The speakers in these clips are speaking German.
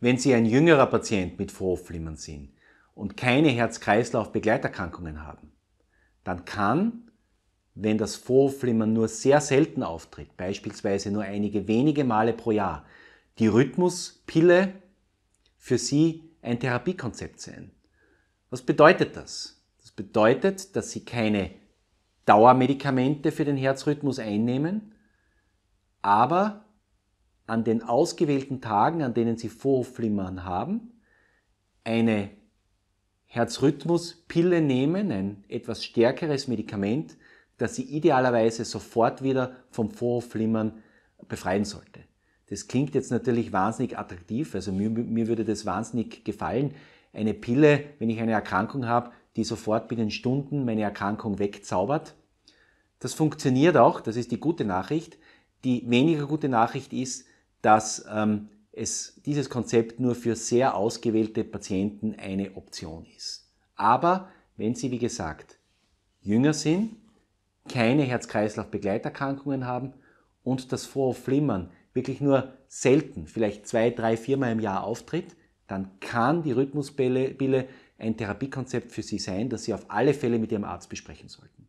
Wenn Sie ein jüngerer Patient mit Vorhofflimmern sind und keine Herz-Kreislauf-Begleiterkrankungen haben, dann kann, wenn das Vorhofflimmern nur sehr selten auftritt, beispielsweise nur einige wenige Male pro Jahr, die Rhythmuspille für Sie ein Therapiekonzept sein. Was bedeutet das? Das bedeutet, dass Sie keine Dauermedikamente für den Herzrhythmus einnehmen, aber an den ausgewählten Tagen, an denen Sie Vorhofflimmern haben, eine Herzrhythmuspille nehmen, ein etwas stärkeres Medikament, das Sie idealerweise sofort wieder vom Vorhofflimmern befreien sollte. Das klingt jetzt natürlich wahnsinnig attraktiv, also mir, mir, würde das wahnsinnig gefallen. Eine Pille, wenn ich eine Erkrankung habe, die sofort binnen Stunden meine Erkrankung wegzaubert. Das funktioniert auch, das ist die gute Nachricht. Die weniger gute Nachricht ist, dass ähm, es, dieses Konzept nur für sehr ausgewählte Patienten eine Option ist. Aber wenn Sie, wie gesagt, jünger sind, keine Herz-Kreislauf-Begleiterkrankungen haben und das Vorhofflimmern wirklich nur selten, vielleicht zwei, drei, viermal im Jahr auftritt, dann kann die Rhythmusbille ein Therapiekonzept für Sie sein, das Sie auf alle Fälle mit Ihrem Arzt besprechen sollten.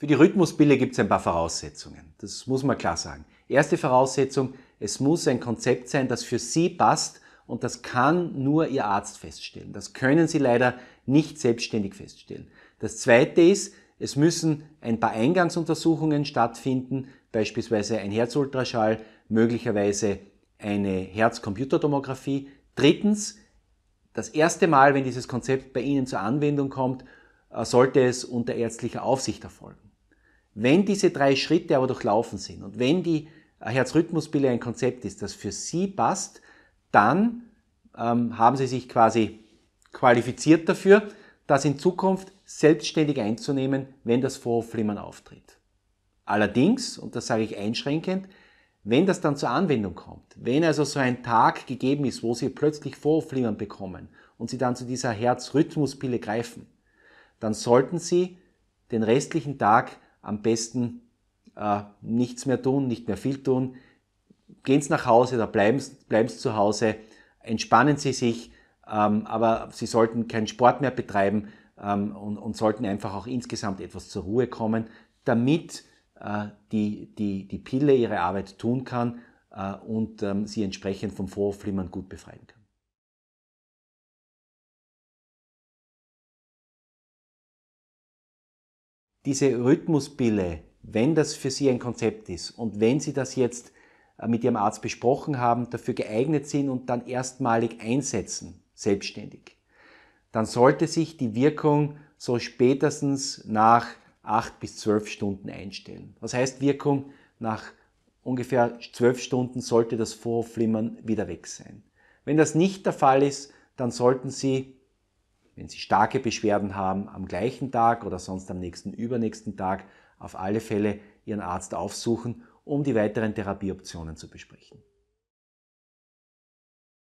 Für die Rhythmusbille gibt es ein paar Voraussetzungen. Das muss man klar sagen. Erste Voraussetzung, es muss ein Konzept sein, das für Sie passt und das kann nur Ihr Arzt feststellen. Das können Sie leider nicht selbstständig feststellen. Das Zweite ist, es müssen ein paar Eingangsuntersuchungen stattfinden, beispielsweise ein Herzultraschall, möglicherweise eine Herzcomputertomographie. Drittens, das erste Mal, wenn dieses Konzept bei Ihnen zur Anwendung kommt, äh, sollte es unter ärztlicher Aufsicht erfolgen. Wenn diese drei Schritte aber durchlaufen sind und wenn die Herzrhythmusbille ein Konzept ist, das für Sie passt, dann ähm, haben Sie sich quasi qualifiziert dafür, das in Zukunft selbstständig einzunehmen, wenn das Vorhofflimmern auftritt. Allerdings, und das sage ich einschränkend, wenn das dann zur Anwendung kommt, wenn also so ein Tag gegeben ist, wo Sie plötzlich Vorhofflimmern bekommen und Sie dann zu dieser Herzrhythmuspille greifen, dann sollten Sie den restlichen Tag am besten äh, nichts mehr tun, nicht mehr viel tun. Gehen Sie nach Hause oder bleiben, bleiben Sie zu Hause, entspannen Sie sich, ähm, aber Sie sollten keinen Sport mehr betreiben ähm, und, und, sollten einfach auch insgesamt etwas zur Ruhe kommen, damit äh, die, die, die Pille ihre Arbeit tun kann äh, und ähm, sie entsprechend vom Vorflimmern gut befreien kann. diese Rhythmuspille, wenn das für Sie ein Konzept ist und wenn Sie das jetzt äh, mit Ihrem Arzt besprochen haben, dafür geeignet sind und dann erstmalig einsetzen, selbstständig, dann sollte sich die Wirkung so spätestens nach acht bis zwölf Stunden einstellen. Was heißt, Wirkung nach ungefähr zwölf Stunden sollte das Vorflimmern wieder weg sein. Wenn das nicht der Fall ist, dann sollten Sie wenn Sie starke Beschwerden haben, am gleichen Tag oder sonst am nächsten, übernächsten Tag auf alle Fälle Ihren Arzt aufsuchen, um die weiteren Therapieoptionen zu besprechen.